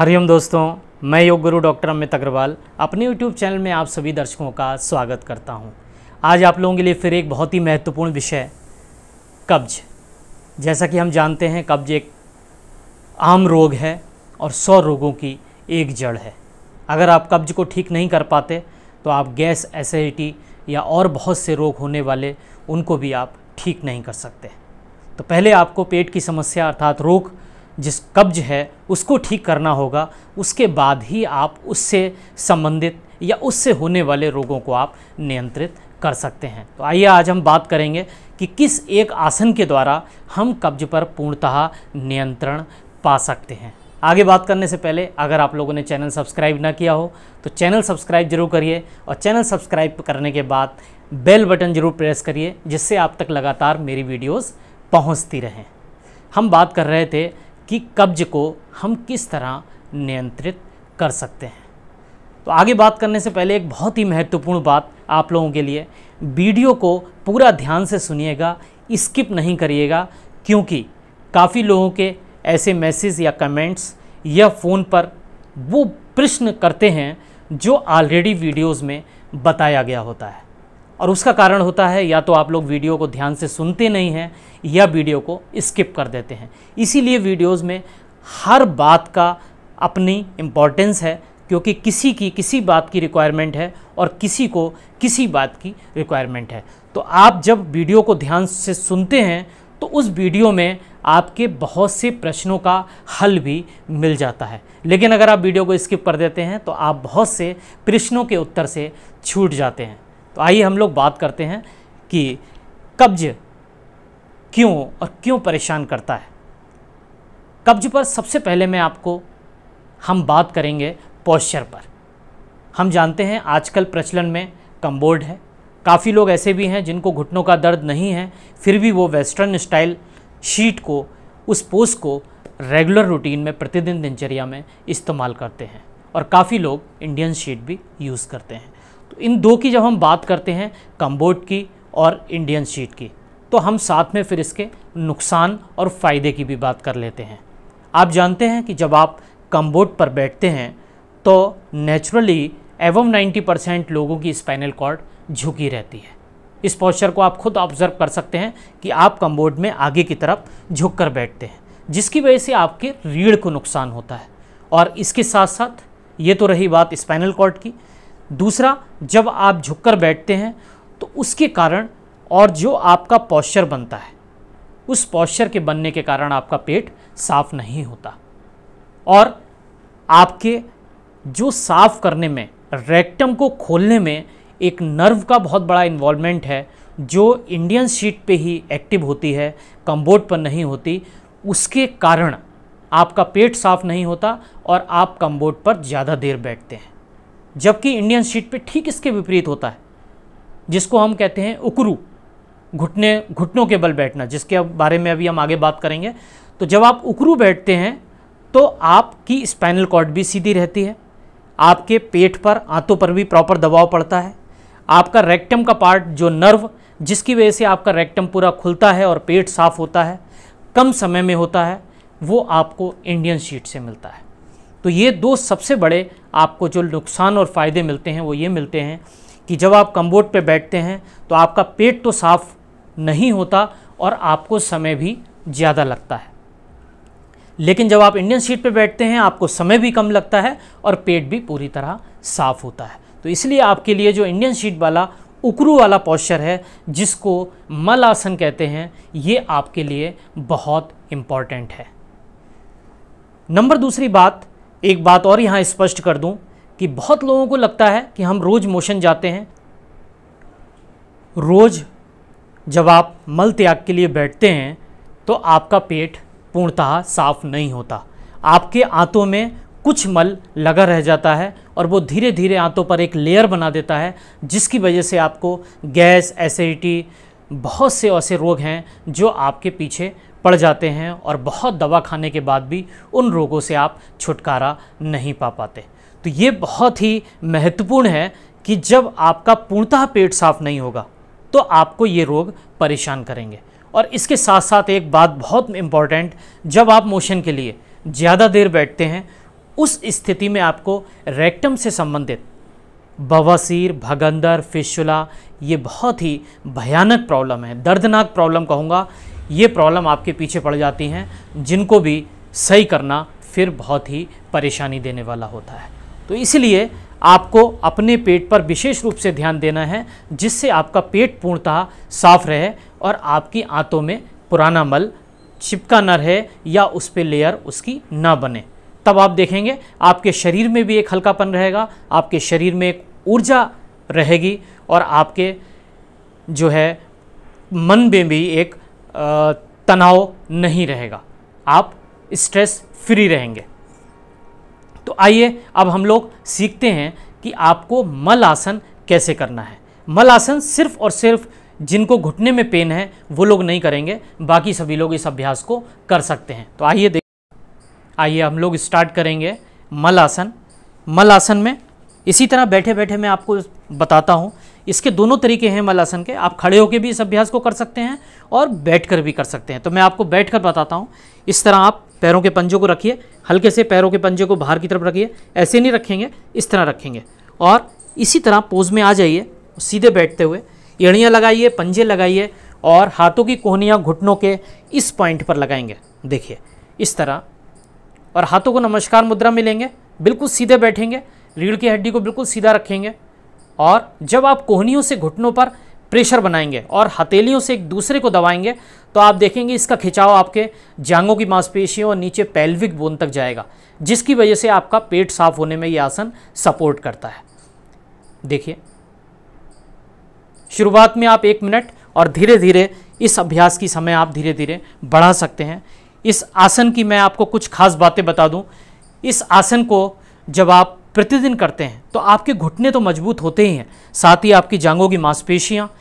हरिओम दोस्तों मैं योग गुरु डॉक्टर अमित अग्रवाल अपने यूट्यूब चैनल में आप सभी दर्शकों का स्वागत करता हूं। आज आप लोगों के लिए फिर एक बहुत ही महत्वपूर्ण विषय कब्ज जैसा कि हम जानते हैं कब्ज एक आम रोग है और सौ रोगों की एक जड़ है अगर आप कब्ज को ठीक नहीं कर पाते तो आप गैस एसिडिटी या और बहुत से रोग होने वाले उनको भी आप ठीक नहीं कर सकते तो पहले आपको पेट की समस्या अर्थात रोग जिस कब्ज है उसको ठीक करना होगा उसके बाद ही आप उससे संबंधित या उससे होने वाले रोगों को आप नियंत्रित कर सकते हैं तो आइए आज हम बात करेंगे कि किस एक आसन के द्वारा हम कब्ज पर पूर्णतः नियंत्रण पा सकते हैं आगे बात करने से पहले अगर आप लोगों ने चैनल सब्सक्राइब ना किया हो तो चैनल सब्सक्राइब जरूर करिए और चैनल सब्सक्राइब करने के बाद बेल बटन जरूर प्रेस करिए जिससे आप तक लगातार मेरी वीडियोस पहुंचती रहें हम बात कर रहे थे कि कब्ज को हम किस तरह नियंत्रित कर सकते हैं तो आगे बात करने से पहले एक बहुत ही महत्वपूर्ण बात आप लोगों के लिए वीडियो को पूरा ध्यान से सुनिएगा स्किप नहीं करिएगा क्योंकि काफ़ी लोगों के ऐसे मैसेज या कमेंट्स या फ़ोन पर वो प्रश्न करते हैं जो ऑलरेडी वीडियोस में बताया गया होता है और उसका कारण होता है या तो आप लोग वीडियो को ध्यान से सुनते नहीं हैं या वीडियो को स्किप कर देते हैं इसीलिए वीडियोज़ में हर बात का अपनी इम्पॉर्टेंस है क्योंकि किसी की किसी बात की रिक्वायरमेंट है और किसी को किसी बात की रिक्वायरमेंट है तो आप जब वीडियो को ध्यान से सुनते हैं तो उस वीडियो में आपके बहुत से प्रश्नों का हल भी मिल जाता है लेकिन अगर आप वीडियो को स्किप कर देते हैं तो आप बहुत से प्रश्नों के उत्तर से छूट जाते हैं आइए हम लोग बात करते हैं कि कब्ज क्यों और क्यों परेशान करता है कब्ज पर सबसे पहले मैं आपको हम बात करेंगे पॉस्चर पर हम जानते हैं आजकल प्रचलन में कम्बोर्ड है काफ़ी लोग ऐसे भी हैं जिनको घुटनों का दर्द नहीं है फिर भी वो वेस्टर्न स्टाइल शीट को उस पोस्ट को रेगुलर रूटीन में प्रतिदिन दिनचर्या में इस्तेमाल करते हैं और काफ़ी लोग इंडियन शीट भी यूज़ करते हैं इन दो की जब हम बात करते हैं कम्बोड की और इंडियन शीट की तो हम साथ में फिर इसके नुकसान और फ़ायदे की भी बात कर लेते हैं आप जानते हैं कि जब आप कम्बोड पर बैठते हैं तो नेचुरली एवम 90 परसेंट लोगों की स्पाइनल कॉर्ड झुकी रहती है इस पोस्चर को आप खुद ऑब्जर्व कर सकते हैं कि आप कम्बोड में आगे की तरफ झुक कर बैठते हैं जिसकी वजह से आपके रीढ़ को नुकसान होता है और इसके साथ साथ ये तो रही बात स्पाइनल कॉर्ड की दूसरा जब आप झुककर बैठते हैं तो उसके कारण और जो आपका पॉस्चर बनता है उस पॉस्चर के बनने के कारण आपका पेट साफ नहीं होता और आपके जो साफ करने में रेक्टम को खोलने में एक नर्व का बहुत बड़ा इन्वॉल्वमेंट है जो इंडियन शीट पे ही एक्टिव होती है कम्बोर्ड पर नहीं होती उसके कारण आपका पेट साफ नहीं होता और आप कम्बोर्ड पर ज़्यादा देर बैठते हैं जबकि इंडियन शीट पे ठीक इसके विपरीत होता है जिसको हम कहते हैं उकरू घुटने घुटनों के बल बैठना जिसके बारे में अभी हम आगे बात करेंगे तो जब आप उकरू बैठते हैं तो आपकी स्पाइनल कॉर्ड भी सीधी रहती है आपके पेट पर आंतों पर भी प्रॉपर दबाव पड़ता है आपका रेक्टम का पार्ट जो नर्व जिसकी वजह से आपका रेक्टम पूरा खुलता है और पेट साफ होता है कम समय में होता है वो आपको इंडियन शीट से मिलता है तो ये दो सबसे बड़े आपको जो नुकसान और फ़ायदे मिलते हैं वो ये मिलते हैं कि जब आप कम्बोर्ड पर बैठते हैं तो आपका पेट तो साफ़ नहीं होता और आपको समय भी ज़्यादा लगता है लेकिन जब आप इंडियन सीट पर बैठते हैं आपको समय भी कम लगता है और पेट भी पूरी तरह साफ़ होता है तो इसलिए आपके लिए जो इंडियन सीट वाला उकरू वाला पॉस्चर है जिसको मल आसन कहते हैं ये आपके लिए बहुत इम्पॉर्टेंट है नंबर दूसरी बात एक बात और यहाँ स्पष्ट कर दूँ कि बहुत लोगों को लगता है कि हम रोज़ मोशन जाते हैं रोज़ जब आप मल त्याग के लिए बैठते हैं तो आपका पेट पूर्णतः साफ नहीं होता आपके आंतों में कुछ मल लगा रह जाता है और वो धीरे धीरे आंतों पर एक लेयर बना देता है जिसकी वजह से आपको गैस एसिडिटी बहुत से ऐसे रोग हैं जो आपके पीछे पड़ जाते हैं और बहुत दवा खाने के बाद भी उन रोगों से आप छुटकारा नहीं पा पाते तो ये बहुत ही महत्वपूर्ण है कि जब आपका पूर्णतः पेट साफ नहीं होगा तो आपको ये रोग परेशान करेंगे और इसके साथ साथ एक बात बहुत इम्पॉर्टेंट जब आप मोशन के लिए ज़्यादा देर बैठते हैं उस स्थिति में आपको रेक्टम से संबंधित बवासीर भगंदर फिशुला ये बहुत ही भयानक प्रॉब्लम है दर्दनाक प्रॉब्लम कहूँगा ये प्रॉब्लम आपके पीछे पड़ जाती हैं जिनको भी सही करना फिर बहुत ही परेशानी देने वाला होता है तो इसलिए आपको अपने पेट पर विशेष रूप से ध्यान देना है जिससे आपका पेट पूर्णतः साफ रहे और आपकी आंतों में पुराना मल चिपका न रहे या उस पर लेयर उसकी ना बने तब आप देखेंगे आपके शरीर में भी एक हल्कापन रहेगा आपके शरीर में एक ऊर्जा रहेगी और आपके जो है मन में भी एक तनाव नहीं रहेगा आप स्ट्रेस फ्री रहेंगे तो आइए अब हम लोग सीखते हैं कि आपको मल आसन कैसे करना है मल आसन सिर्फ और सिर्फ जिनको घुटने में पेन है वो लोग नहीं करेंगे बाकी सभी लोग इस अभ्यास को कर सकते हैं तो आइए देख आइए हम लोग स्टार्ट करेंगे मल आसन मल आसन में इसी तरह बैठे बैठे मैं आपको बताता हूँ इसके दोनों तरीके हैं मलासन के आप खड़े होकर भी इस अभ्यास को कर सकते हैं और बैठ कर भी कर सकते हैं तो मैं आपको बैठ कर बताता हूँ इस तरह आप पैरों के पंजों को रखिए हल्के से पैरों के पंजे को बाहर की तरफ रखिए ऐसे नहीं रखेंगे इस तरह रखेंगे और इसी तरह पोज में आ जाइए सीधे बैठते हुए एड़ियाँ लगाइए पंजे लगाइए और हाथों की कोहनियाँ घुटनों के इस पॉइंट पर लगाएंगे देखिए इस तरह और हाथों को नमस्कार मुद्रा मिलेंगे बिल्कुल सीधे बैठेंगे रीढ़ की हड्डी को बिल्कुल सीधा रखेंगे और जब आप कोहनियों से घुटनों पर प्रेशर बनाएंगे और हथेलियों से एक दूसरे को दबाएंगे तो आप देखेंगे इसका खिंचाव आपके जांगों की मांसपेशियों और नीचे पैल्विक बोन तक जाएगा जिसकी वजह से आपका पेट साफ होने में ये आसन सपोर्ट करता है देखिए शुरुआत में आप एक मिनट और धीरे धीरे इस अभ्यास की समय आप धीरे धीरे बढ़ा सकते हैं इस आसन की मैं आपको कुछ खास बातें बता दूं इस आसन को जब आप प्रतिदिन करते हैं तो आपके घुटने तो मजबूत होते ही हैं साथ ही आपकी जांगों की मांसपेशियाँ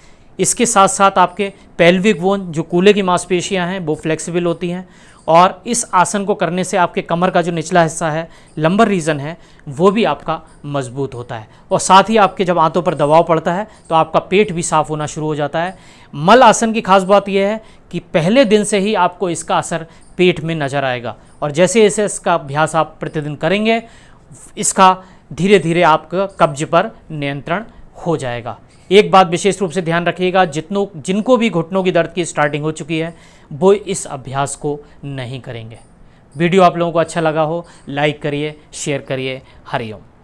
इसके साथ साथ आपके पेल्विक वोन जो कूले की मांसपेशियाँ हैं वो फ्लेक्सिबल होती हैं और इस आसन को करने से आपके कमर का जो निचला हिस्सा है लंबर रीजन है वो भी आपका मजबूत होता है और साथ ही आपके जब आंतों पर दबाव पड़ता है तो आपका पेट भी साफ होना शुरू हो जाता है मल आसन की खास बात यह है कि पहले दिन से ही आपको इसका असर पेट में नज़र आएगा और जैसे जैसे इसका अभ्यास आप प्रतिदिन करेंगे इसका धीरे धीरे आपका कब्ज पर नियंत्रण हो जाएगा एक बात विशेष रूप से ध्यान रखिएगा जितनों जिनको भी घुटनों की दर्द की स्टार्टिंग हो चुकी है वो इस अभ्यास को नहीं करेंगे वीडियो आप लोगों को अच्छा लगा हो लाइक करिए शेयर करिए हरिओम